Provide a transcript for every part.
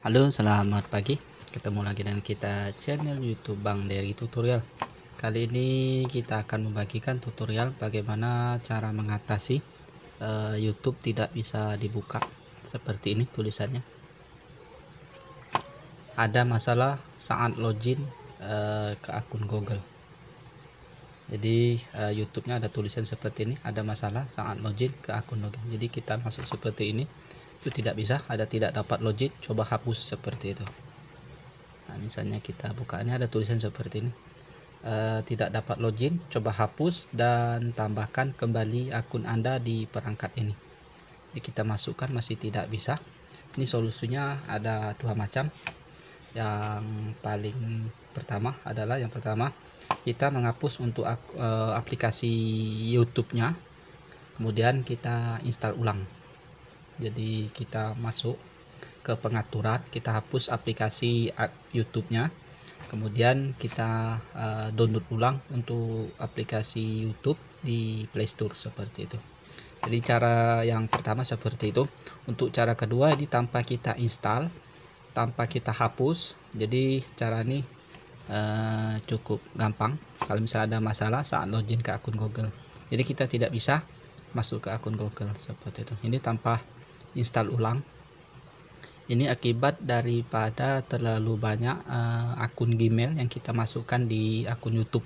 Halo selamat pagi ketemu lagi dengan kita channel youtube Bang Dery tutorial kali ini kita akan membagikan tutorial bagaimana cara mengatasi uh, youtube tidak bisa dibuka seperti ini tulisannya ada masalah saat login uh, ke akun google jadi uh, eh, youtube nya ada tulisan seperti ini ada masalah saat login ke akun login jadi kita masuk seperti ini itu tidak bisa ada tidak dapat login coba hapus seperti itu nah misalnya kita buka ini ada tulisan seperti ini e, tidak dapat login coba hapus dan tambahkan kembali akun anda di perangkat ini Jadi kita masukkan masih tidak bisa ini solusinya ada dua macam yang paling pertama adalah yang pertama kita menghapus untuk eh, aplikasi YouTube-nya kemudian kita install ulang jadi kita masuk ke pengaturan kita hapus aplikasi YouTube-nya kemudian kita uh, download ulang untuk aplikasi YouTube di playstore seperti itu jadi cara yang pertama seperti itu untuk cara kedua ini tanpa kita install tanpa kita hapus jadi cara ini uh, cukup gampang kalau misalnya ada masalah saat login ke akun Google jadi kita tidak bisa masuk ke akun Google seperti itu ini tanpa install ulang ini akibat daripada terlalu banyak uh, akun Gmail yang kita masukkan di akun YouTube.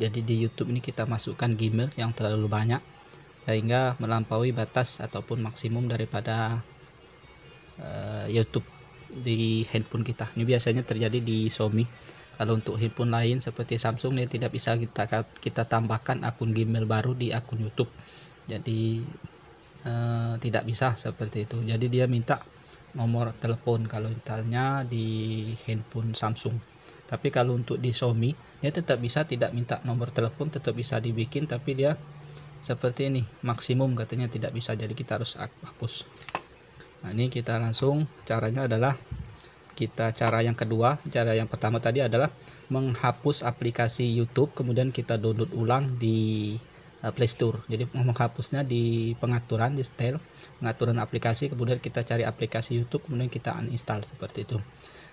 Jadi di YouTube ini kita masukkan Gmail yang terlalu banyak sehingga melampaui batas ataupun maksimum daripada uh, YouTube di handphone kita. Ini biasanya terjadi di Xiaomi. Kalau untuk handphone lain seperti Samsung ini tidak bisa kita kita tambahkan akun Gmail baru di akun YouTube. Jadi e, tidak bisa seperti itu jadi dia minta nomor telepon kalau misalnya di handphone Samsung tapi kalau untuk di Xiaomi dia tetap bisa tidak minta nomor telepon tetap bisa dibikin tapi dia seperti ini maksimum katanya tidak bisa jadi kita harus hapus nah ini kita langsung caranya adalah kita cara yang kedua cara yang pertama tadi adalah menghapus aplikasi YouTube kemudian kita download ulang di Uh, Play Store. Jadi menghapusnya di pengaturan di style pengaturan aplikasi kemudian kita cari aplikasi YouTube kemudian kita uninstall seperti itu.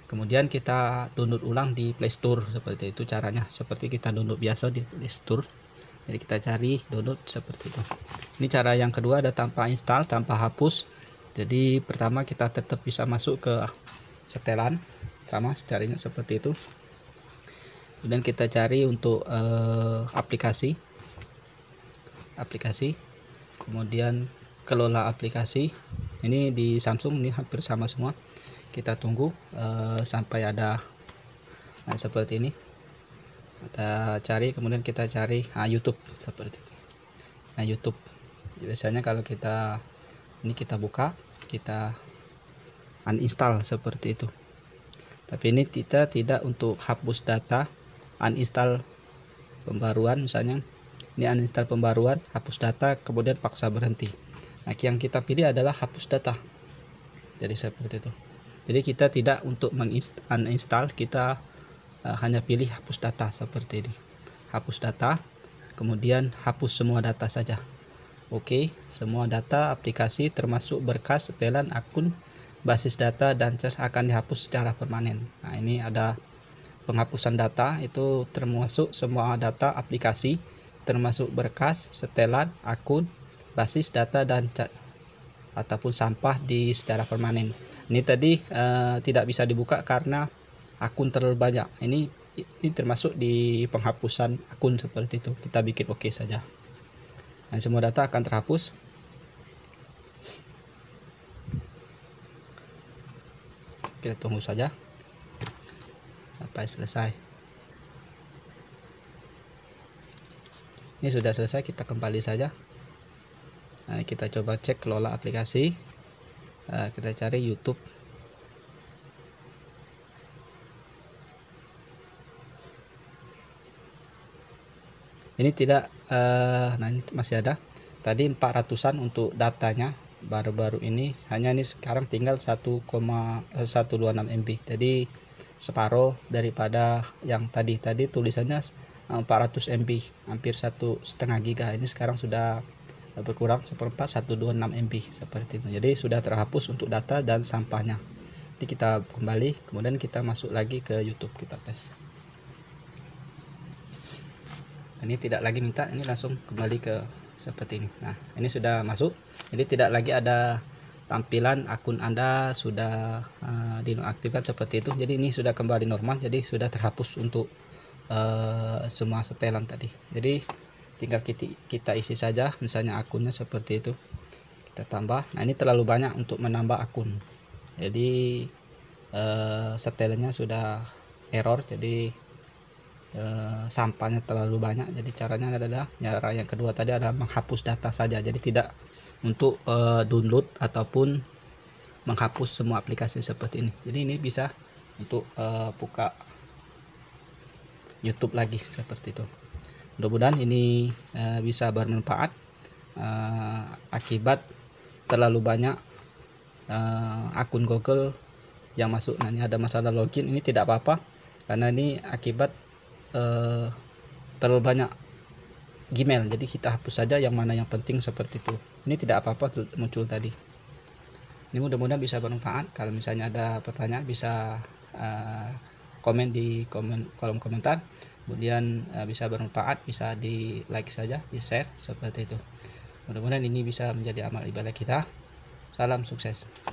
Kemudian kita download ulang di Play Store seperti itu caranya seperti kita download biasa di Play Store. Jadi kita cari download seperti itu. Ini cara yang kedua ada tanpa install, tanpa hapus. Jadi pertama kita tetap bisa masuk ke setelan sama caranya seperti itu. Kemudian kita cari untuk uh, aplikasi aplikasi kemudian kelola aplikasi ini di Samsung ini hampir sama semua kita tunggu uh, sampai ada nah, seperti ini kita cari kemudian kita cari nah, YouTube seperti ini nah YouTube biasanya kalau kita ini kita buka kita uninstall seperti itu tapi ini kita tidak untuk hapus data uninstall pembaruan misalnya ini uninstall pembaruan hapus data kemudian paksa berhenti nah yang kita pilih adalah hapus data jadi seperti itu jadi kita tidak untuk uninstall kita uh, hanya pilih hapus data seperti ini hapus data kemudian hapus semua data saja Oke, semua data aplikasi termasuk berkas, setelan, akun, basis data, dan cas akan dihapus secara permanen. Nah, ini ada penghapusan data, itu termasuk semua data aplikasi termasuk berkas, setelan, akun, basis data dan cat ataupun sampah di secara permanen. Ini tadi uh, tidak bisa dibuka karena akun terlalu banyak. Ini ini termasuk di penghapusan akun seperti itu. Kita bikin oke okay saja. Dan semua data akan terhapus. Kita tunggu saja sampai selesai. ini sudah selesai kita kembali saja nah, kita coba cek kelola aplikasi nah, kita cari YouTube ini tidak eh, nah ini masih ada tadi 400an untuk datanya baru-baru ini hanya ini sekarang tinggal 1,126 eh, MB jadi separuh daripada yang tadi tadi tulisannya 400 eh, MB hampir satu setengah giga ini sekarang sudah eh, berkurang seperempat 126 MB seperti itu jadi sudah terhapus untuk data dan sampahnya jadi kita kembali kemudian kita masuk lagi ke YouTube kita tes ini tidak lagi minta ini langsung kembali ke seperti ini nah ini sudah masuk jadi tidak lagi ada tampilan akun anda sudah uh, dinonaktifkan seperti itu jadi ini sudah kembali normal jadi sudah terhapus untuk Eh, semua setelan tadi jadi tinggal kita, kita isi saja misalnya akunnya seperti itu kita tambah nah ini terlalu banyak untuk menambah akun jadi e, eh, setelannya sudah error jadi e, sampahnya terlalu banyak jadi caranya adalah cara ya, yang kedua tadi adalah menghapus data saja jadi tidak untuk e, download ataupun menghapus semua aplikasi seperti ini jadi ini bisa untuk e, buka YouTube lagi seperti itu mudah-mudahan ini uh, bisa bermanfaat uh, akibat terlalu banyak uh, akun Google yang masuk nah ini ada masalah login ini tidak apa-apa karena ini akibat uh, terlalu banyak Gmail jadi kita hapus saja yang mana yang penting seperti itu ini tidak apa-apa muncul tadi ini mudah-mudahan bisa bermanfaat kalau misalnya ada pertanyaan bisa uh, komen di komen kolom komentar kemudian uh, bisa bermanfaat bisa di like saja di share seperti itu mudah-mudahan ini bisa menjadi amal ibadah kita salam sukses